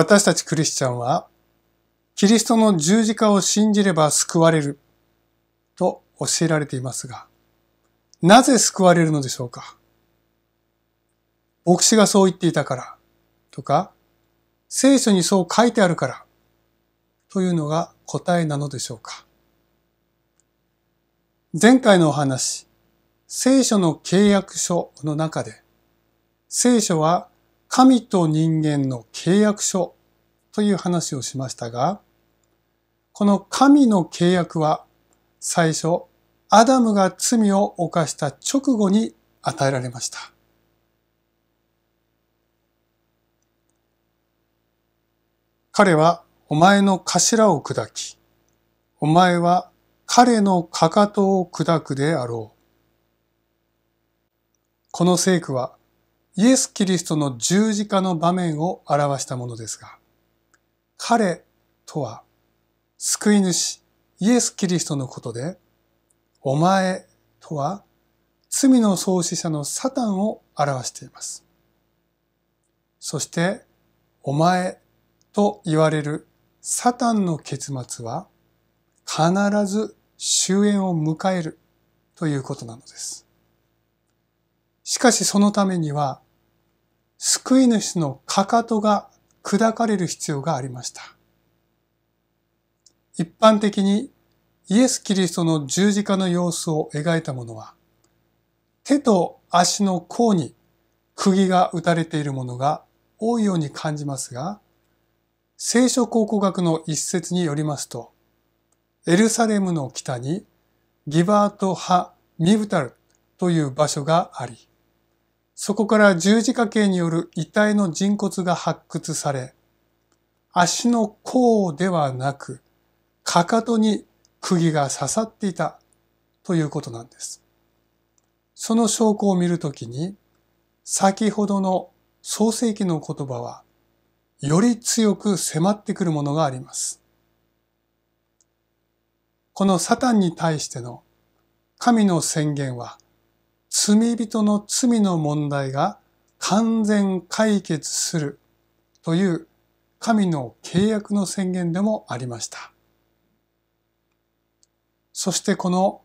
私たちクリスチャンは、キリストの十字架を信じれば救われると教えられていますが、なぜ救われるのでしょうか牧師がそう言っていたからとか、聖書にそう書いてあるからというのが答えなのでしょうか前回のお話、聖書の契約書の中で、聖書は神と人間の契約書という話をしましたが、この神の契約は最初、アダムが罪を犯した直後に与えられました。彼はお前の頭を砕き、お前は彼のかかとを砕くであろう。この聖句はイエス・キリストの十字架の場面を表したものですが、彼とは救い主イエス・キリストのことで、お前とは罪の創始者のサタンを表しています。そして、お前と言われるサタンの結末は必ず終焉を迎えるということなのです。しかしそのためには、救い主のかかとが砕かれる必要がありました。一般的にイエス・キリストの十字架の様子を描いたものは、手と足の甲に釘が打たれているものが多いように感じますが、聖書考古学の一節によりますと、エルサレムの北にギバート・ハ・ミブタルという場所があり、そこから十字架形による遺体の人骨が発掘され、足の甲ではなく、かかとに釘が刺さっていたということなんです。その証拠を見るときに、先ほどの創世記の言葉は、より強く迫ってくるものがあります。このサタンに対しての神の宣言は、罪人の罪の問題が完全解決するという神の契約の宣言でもありました。そしてこの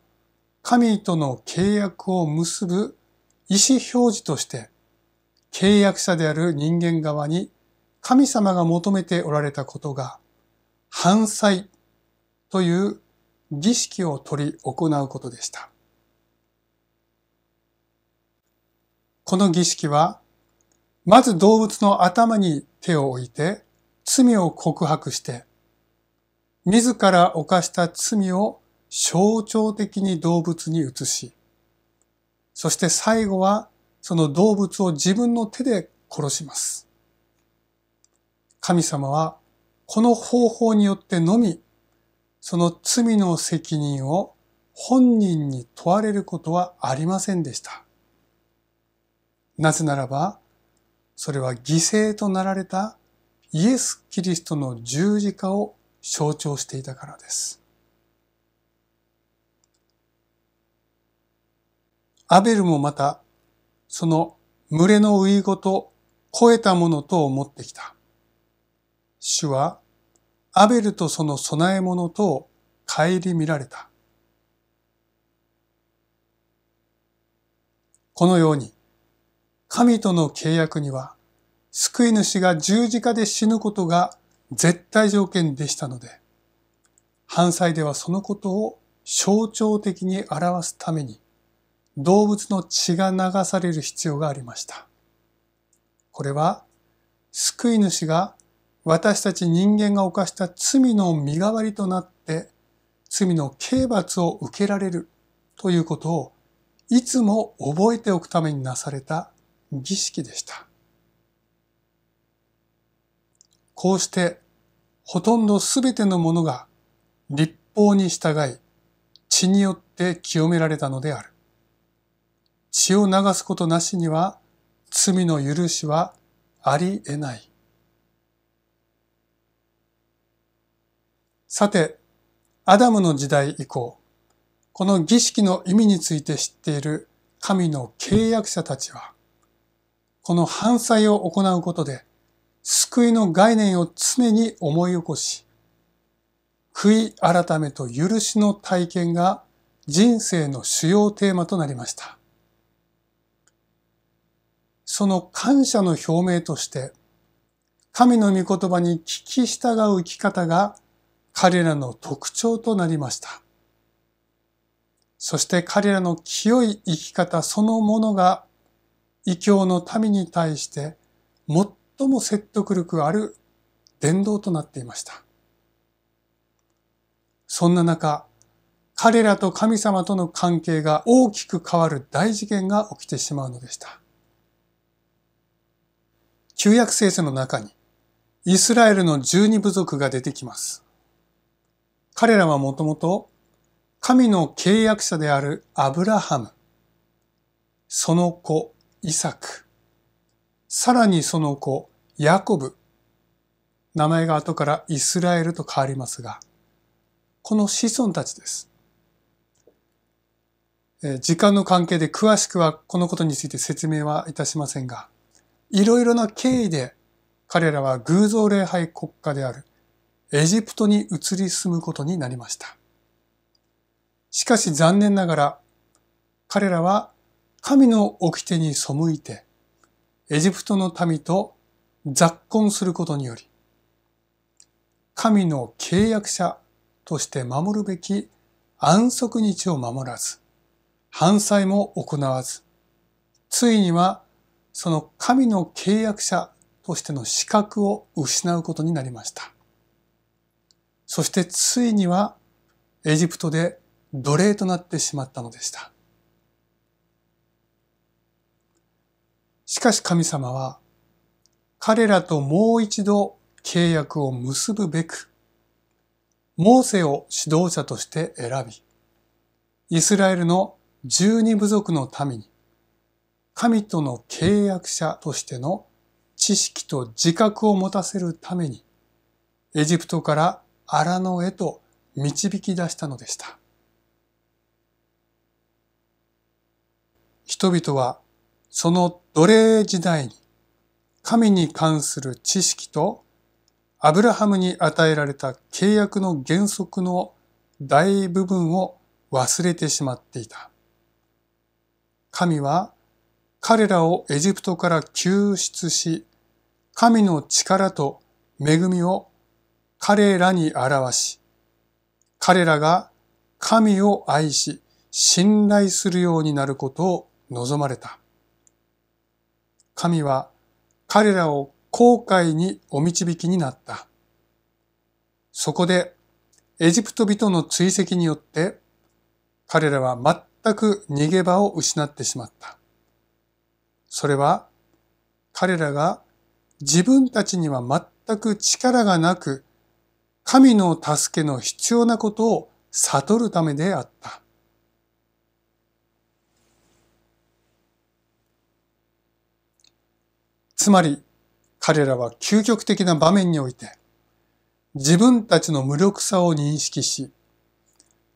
神との契約を結ぶ意思表示として契約者である人間側に神様が求めておられたことが反罪という儀式を取り行うことでした。この儀式は、まず動物の頭に手を置いて、罪を告白して、自ら犯した罪を象徴的に動物に移し、そして最後はその動物を自分の手で殺します。神様はこの方法によってのみ、その罪の責任を本人に問われることはありませんでした。なぜならば、それは犠牲となられたイエス・キリストの十字架を象徴していたからです。アベルもまた、その群れのウいごと超えたものと思ってきた。主は、アベルとその供え物と帰り見られた。このように、神との契約には、救い主が十字架で死ぬことが絶対条件でしたので、犯罪ではそのことを象徴的に表すために、動物の血が流される必要がありました。これは、救い主が私たち人間が犯した罪の身代わりとなって、罪の刑罰を受けられるということをいつも覚えておくためになされた儀式でした。こうして、ほとんどすべてのものが立法に従い、血によって清められたのである。血を流すことなしには、罪の許しはあり得ない。さて、アダムの時代以降、この儀式の意味について知っている神の契約者たちは、この反罪を行うことで、救いの概念を常に思い起こし、悔い改めと許しの体験が人生の主要テーマとなりました。その感謝の表明として、神の御言葉に聞き従う生き方が彼らの特徴となりました。そして彼らの清い生き方そのものが異教の民に対して最も説得力ある伝道となっていました。そんな中、彼らと神様との関係が大きく変わる大事件が起きてしまうのでした。旧約聖書の中にイスラエルの十二部族が出てきます。彼らはもともと神の契約者であるアブラハム、その子イサク、さらにその子、ヤコブ。名前が後からイスラエルと変わりますが、この子孫たちです。時間の関係で詳しくはこのことについて説明はいたしませんが、いろいろな経緯で彼らは偶像礼拝国家であるエジプトに移り住むことになりました。しかし残念ながら彼らは神の掟に背いて、エジプトの民と雑婚することにより、神の契約者として守るべき安息日を守らず、犯罪も行わず、ついにはその神の契約者としての資格を失うことになりました。そしてついにはエジプトで奴隷となってしまったのでした。しかし神様は彼らともう一度契約を結ぶべく、モーセを指導者として選び、イスラエルの十二部族の民に、神との契約者としての知識と自覚を持たせるために、エジプトから荒野へと導き出したのでした。人々はその奴隷時代に神に関する知識とアブラハムに与えられた契約の原則の大部分を忘れてしまっていた。神は彼らをエジプトから救出し、神の力と恵みを彼らに表し、彼らが神を愛し信頼するようになることを望まれた。神は彼らを後悔にお導きになった。そこでエジプト人の追跡によって彼らは全く逃げ場を失ってしまった。それは彼らが自分たちには全く力がなく神の助けの必要なことを悟るためであった。つまり彼らは究極的な場面において自分たちの無力さを認識し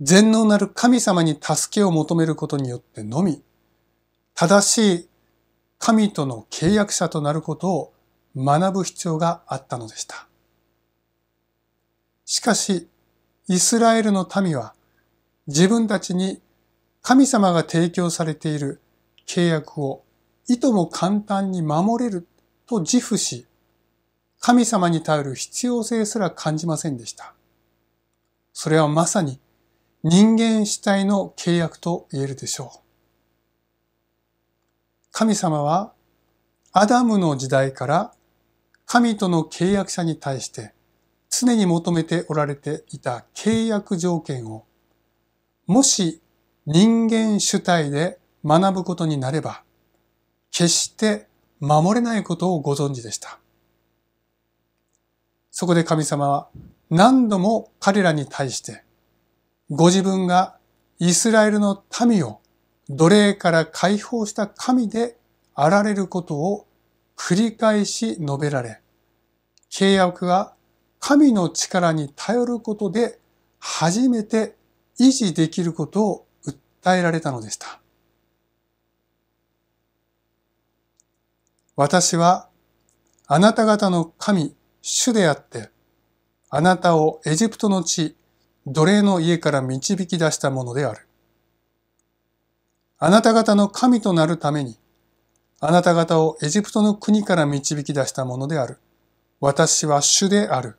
全能なる神様に助けを求めることによってのみ正しい神との契約者となることを学ぶ必要があったのでした。しかし、イスラエルの民は自分たちに神様が提供されている契約をいとも簡単に守れると自負し、神様に頼る必要性すら感じませんでした。それはまさに人間主体の契約と言えるでしょう。神様はアダムの時代から神との契約者に対して常に求めておられていた契約条件をもし人間主体で学ぶことになれば決して守れないことをご存知でした。そこで神様は何度も彼らに対して、ご自分がイスラエルの民を奴隷から解放した神であられることを繰り返し述べられ、契約は神の力に頼ることで初めて維持できることを訴えられたのでした。私はあなた方の神、主であって、あなたをエジプトの地、奴隷の家から導き出したものである。あなた方の神となるために、あなた方をエジプトの国から導き出したものである。私は主である。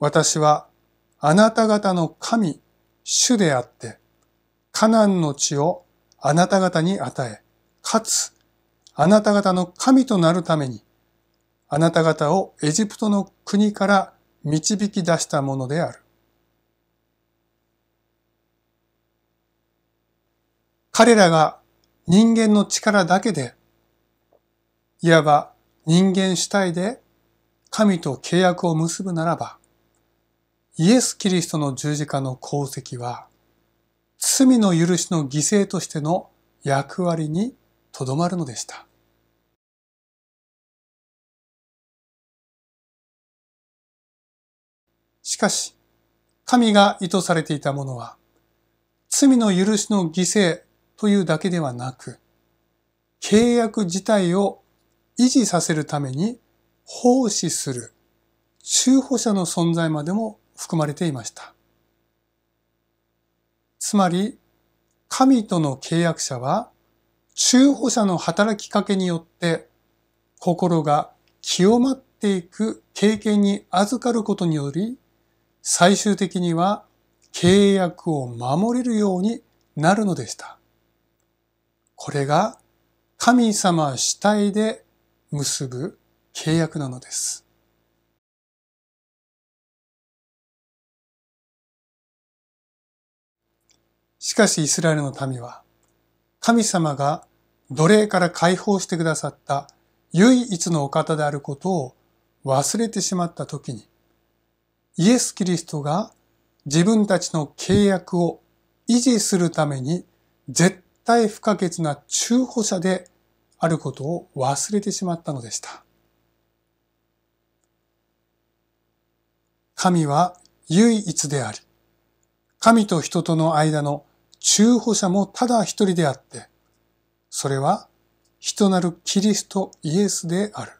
私はあなた方の神、主であって、カナンの地をあなた方に与え、かつあなた方の神となるために、あなた方をエジプトの国から導き出したものである。彼らが人間の力だけで、いわば人間主体で神と契約を結ぶならば、イエス・キリストの十字架の功績は、罪の許しの犠牲としての役割にとどまるのでした。しかし、神が意図されていたものは、罪の許しの犠牲というだけではなく、契約自体を維持させるために奉仕する中保者の存在までも含まれていました。つまり、神との契約者は中保者の働きかけによって心が清まっていく経験に預かることにより最終的には契約を守れるようになるのでした。これが神様主体で結ぶ契約なのです。しかしイスラエルの民は神様が奴隷から解放してくださった唯一のお方であることを忘れてしまった時に、イエス・キリストが自分たちの契約を維持するために絶対不可欠な中歩者であることを忘れてしまったのでした。神は唯一であり、神と人との間の中保者もただ一人であって、それは人なるキリストイエスである。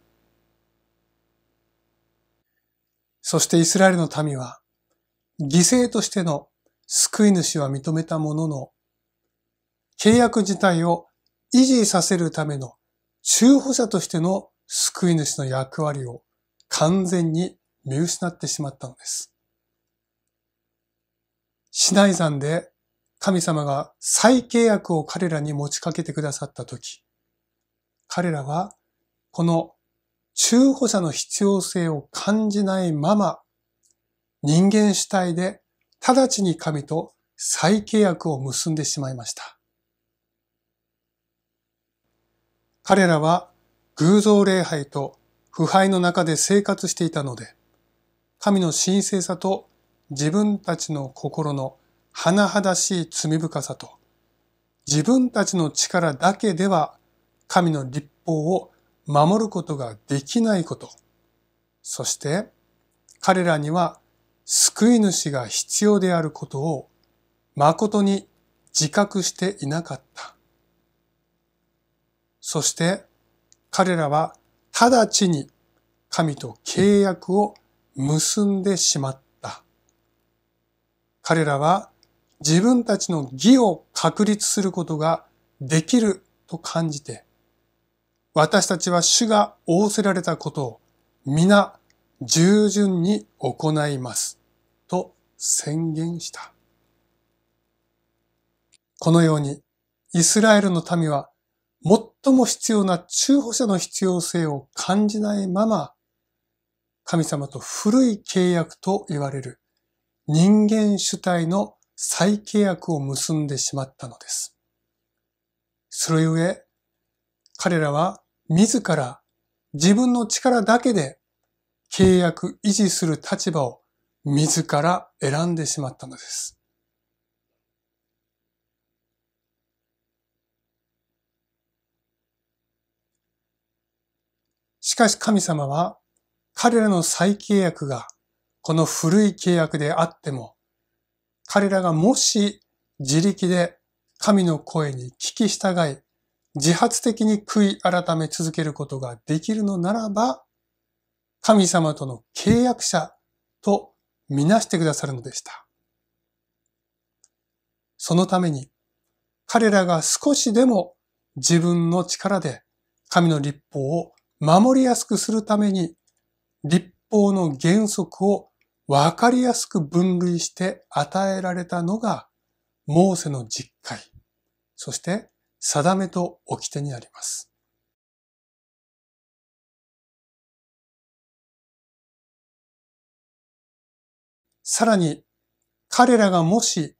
そしてイスラエルの民は、犠牲としての救い主は認めたものの、契約自体を維持させるための中保者としての救い主の役割を完全に見失ってしまったのです。シ内山で神様が再契約を彼らに持ちかけてくださったとき、彼らはこの中保者の必要性を感じないまま、人間主体で直ちに神と再契約を結んでしまいました。彼らは偶像礼拝と腐敗の中で生活していたので、神の神聖さと自分たちの心の甚だしい罪深さと、自分たちの力だけでは神の立法を守ることができないこと、そして彼らには救い主が必要であることを誠に自覚していなかった。そして彼らは直ちに神と契約を結んでしまった。彼らは自分たちの義を確立することができると感じて、私たちは主が仰せられたことを皆従順に行いますと宣言した。このようにイスラエルの民は最も必要な中保者の必要性を感じないまま神様と古い契約と言われる人間主体の再契約を結んでしまったのです。それゆえ、彼らは自ら自分の力だけで契約維持する立場を自ら選んでしまったのです。しかし神様は彼らの再契約がこの古い契約であっても彼らがもし自力で神の声に聞き従い、自発的に悔い改め続けることができるのならば、神様との契約者とみなしてくださるのでした。そのために、彼らが少しでも自分の力で神の立法を守りやすくするために、立法の原則をわかりやすく分類して与えられたのが、モーセの実会、そして定めと掟になります。さらに、彼らがもし、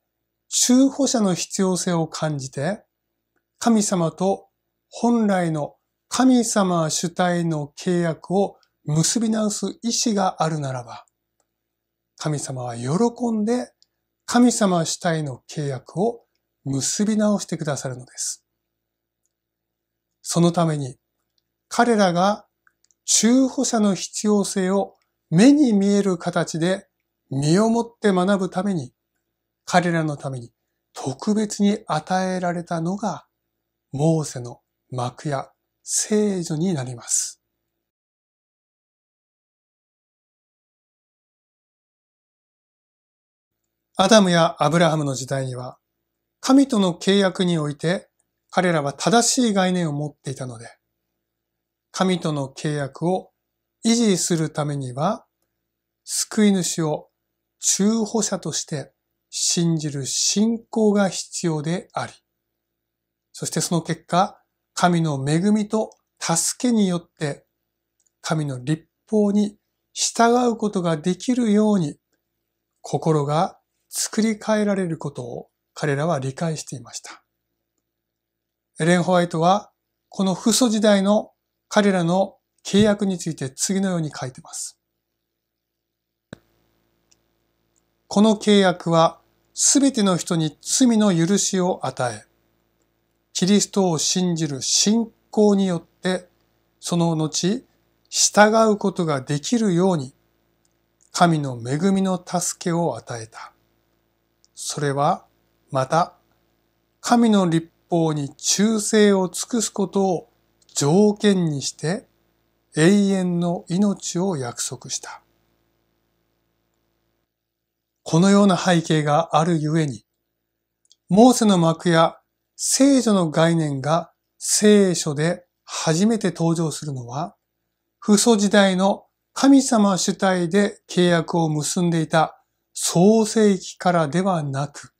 中保者の必要性を感じて、神様と本来の神様主体の契約を結び直す意志があるならば、神様は喜んで神様主体の契約を結び直してくださるのです。そのために彼らが中歩者の必要性を目に見える形で身をもって学ぶために彼らのために特別に与えられたのがモーセの幕や聖女になります。アダムやアブラハムの時代には、神との契約において彼らは正しい概念を持っていたので、神との契約を維持するためには、救い主を中保者として信じる信仰が必要であり、そしてその結果、神の恵みと助けによって、神の立法に従うことができるように、心が作り変えられることを彼らは理解していました。エレン・ホワイトはこの父祖時代の彼らの契約について次のように書いています。この契約はすべての人に罪の許しを与え、キリストを信じる信仰によって、その後、従うことができるように、神の恵みの助けを与えた。それはまた神の立法に忠誠を尽くすことを条件にして永遠の命を約束した。このような背景があるゆえに、モーセの幕や聖女の概念が聖書で初めて登場するのは、父祖時代の神様主体で契約を結んでいた創世記からではなく、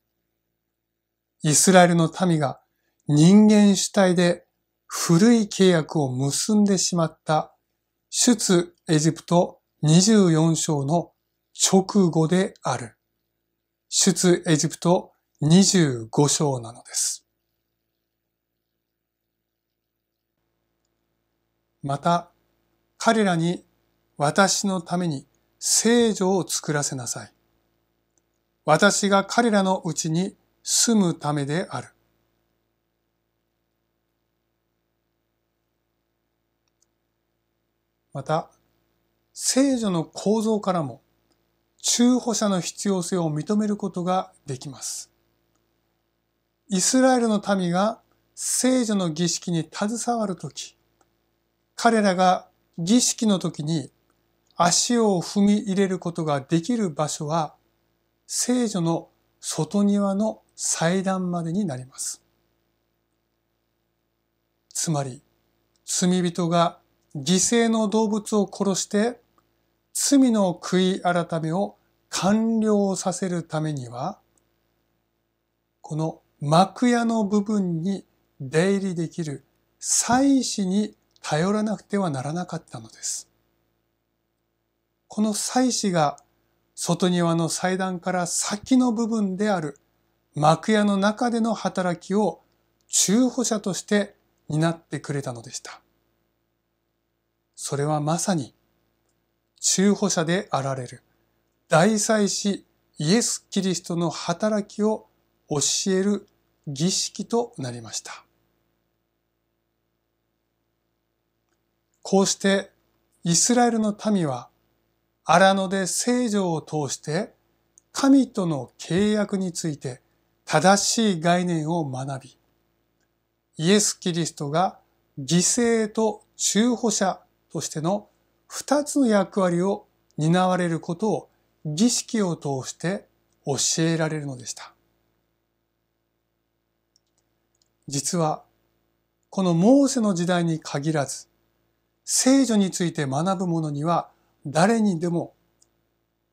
イスラエルの民が人間主体で古い契約を結んでしまった出エジプト24章の直後である出エジプト25章なのです。また彼らに私のために聖女を作らせなさい。私が彼らのうちに住むためである。また、聖女の構造からも、中歩者の必要性を認めることができます。イスラエルの民が聖女の儀式に携わるとき、彼らが儀式のときに足を踏み入れることができる場所は聖女の外庭の祭壇までになります。つまり、罪人が犠牲の動物を殺して、罪の悔い改めを完了させるためには、この幕屋の部分に出入りできる祭祀に頼らなくてはならなかったのです。この祭祀が外庭の祭壇から先の部分である幕屋の中での働きを中歩者として担ってくれたのでした。それはまさに中歩者であられる大祭司イエス・キリストの働きを教える儀式となりました。こうしてイスラエルの民は荒野で聖女を通して神との契約について正しい概念を学び、イエス・キリストが犠牲と中保者としての二つの役割を担われることを儀式を通して教えられるのでした。実は、このモーセの時代に限らず、聖女について学ぶ者には誰にでも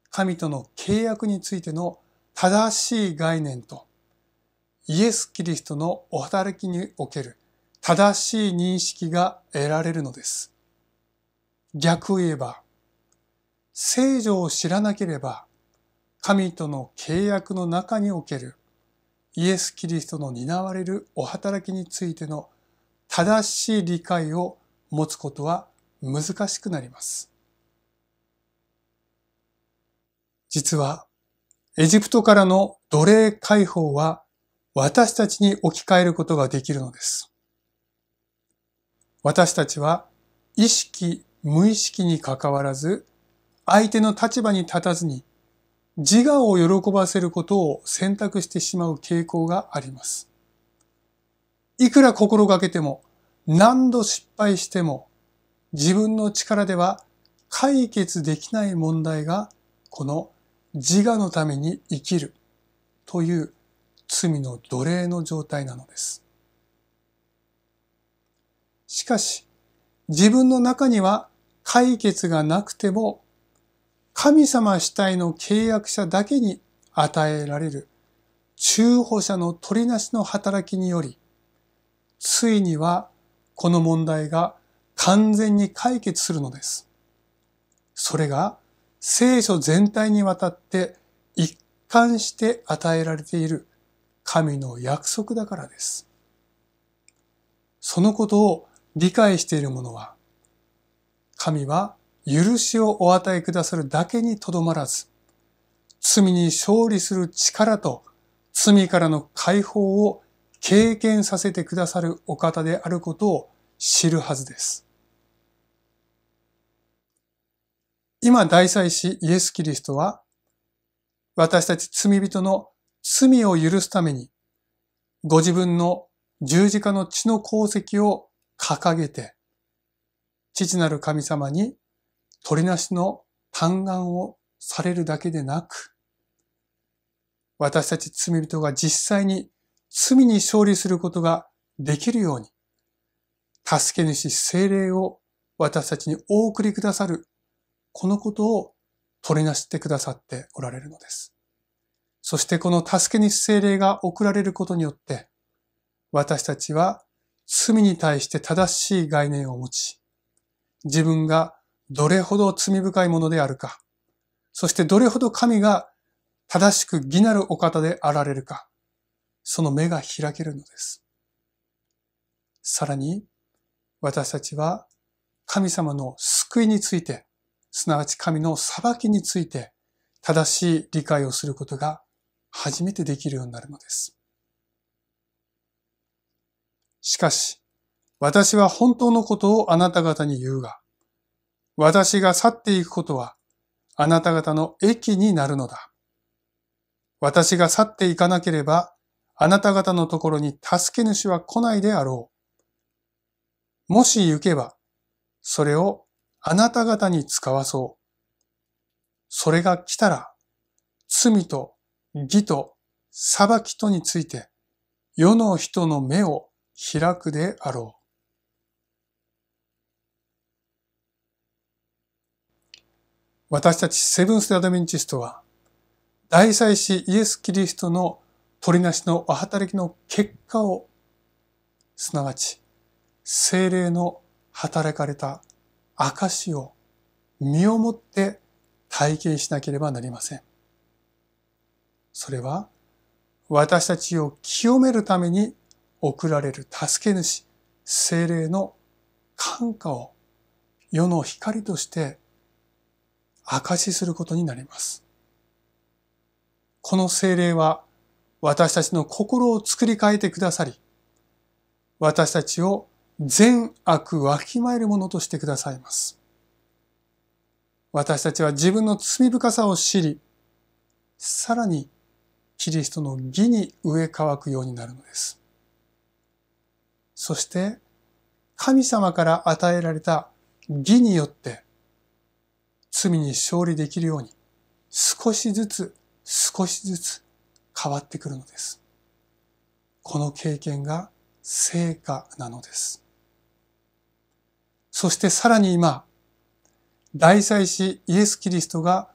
神との契約についての正しい概念とイエス・キリストのお働きにおける正しい認識が得られるのです。逆を言えば、聖女を知らなければ、神との契約の中におけるイエス・キリストの担われるお働きについての正しい理解を持つことは難しくなります。実は、エジプトからの奴隷解放は私たちに置き換えることができるのです。私たちは意識、無意識に関わらず、相手の立場に立たずに、自我を喜ばせることを選択してしまう傾向があります。いくら心がけても、何度失敗しても、自分の力では解決できない問題が、この自我のために生きるという罪の奴隷の状態なのです。しかし、自分の中には解決がなくても、神様主体の契約者だけに与えられる中保者の取りなしの働きにより、ついにはこの問題が完全に解決するのです。それが聖書全体にわたって一貫して与えられている神の約束だからです。そのことを理解している者は、神は許しをお与えくださるだけにとどまらず、罪に勝利する力と罪からの解放を経験させてくださるお方であることを知るはずです。今大祭司イエス・キリストは、私たち罪人の罪を許すために、ご自分の十字架の血の功績を掲げて、父なる神様に鳥なしの嘆願をされるだけでなく、私たち罪人が実際に罪に勝利することができるように、助け主精霊を私たちにお送りくださるこのことを取りなしてくださっておられるのです。そしてこの助けに精霊が送られることによって、私たちは罪に対して正しい概念を持ち、自分がどれほど罪深いものであるか、そしてどれほど神が正しく義なるお方であられるか、その目が開けるのです。さらに、私たちは神様の救いについてすなわち神の裁きについて正しい理解をすることが初めてできるようになるのです。しかし、私は本当のことをあなた方に言うが、私が去っていくことはあなた方の益になるのだ。私が去っていかなければ、あなた方のところに助け主は来ないであろう。もし行けば、それをあなた方に使わそう。それが来たら、罪と義と裁きとについて、世の人の目を開くであろう。私たちセブンス・アドベンチストは、大祭司イエス・キリストの取りなしのお働きの結果を、すなわち、精霊の働かれた証を身をもって体験しなければなりません。それは私たちを清めるために送られる助け主、精霊の感化を世の光として証しすることになります。この精霊は私たちの心を作り変えてくださり、私たちを善悪わきまえるものとしてくださいます。私たちは自分の罪深さを知り、さらにキリストの義に植え乾くようになるのです。そして、神様から与えられた義によって、罪に勝利できるように、少しずつ少しずつ変わってくるのです。この経験が成果なのです。そしてさらに今、大祭司イエス・キリストが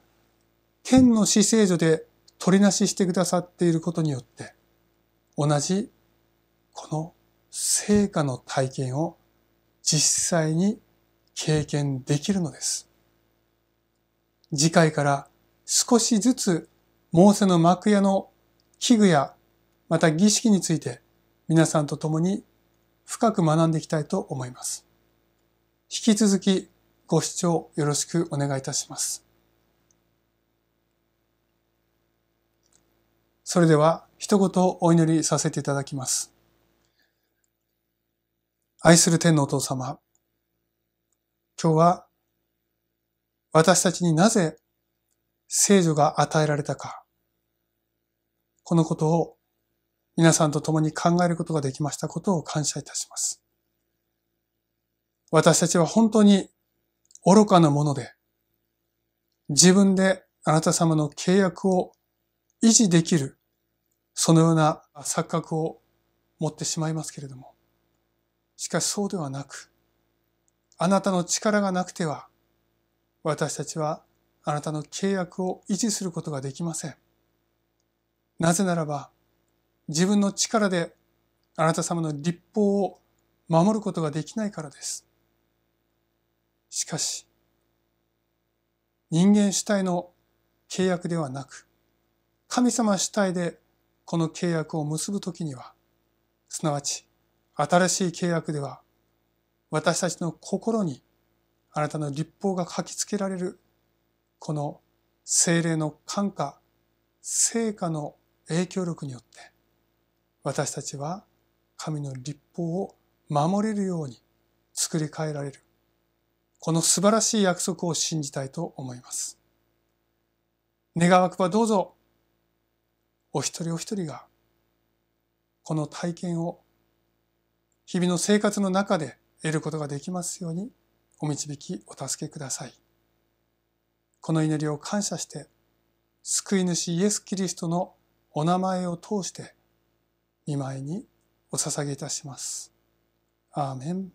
天の死聖所で取りなししてくださっていることによって、同じこの成果の体験を実際に経験できるのです。次回から少しずつモーセの幕屋の器具やまた儀式について皆さんと共に深く学んでいきたいと思います。引き続きご視聴よろしくお願いいたします。それでは一言お祈りさせていただきます。愛する天のお父様、今日は私たちになぜ聖女が与えられたか、このことを皆さんと共に考えることができましたことを感謝いたします。私たちは本当に愚かなもので、自分であなた様の契約を維持できる、そのような錯覚を持ってしまいますけれども、しかしそうではなく、あなたの力がなくては、私たちはあなたの契約を維持することができません。なぜならば、自分の力であなた様の立法を守ることができないからです。しかし、人間主体の契約ではなく、神様主体でこの契約を結ぶときには、すなわち新しい契約では、私たちの心にあなたの立法が書きつけられる、この精霊の感化、成果の影響力によって、私たちは神の立法を守れるように作り変えられる。この素晴らしい約束を信じたいと思います。願わくばどうぞ、お一人お一人が、この体験を、日々の生活の中で得ることができますように、お導き、お助けください。この祈りを感謝して、救い主イエス・キリストのお名前を通して、見舞いにお捧げいたします。アーメン。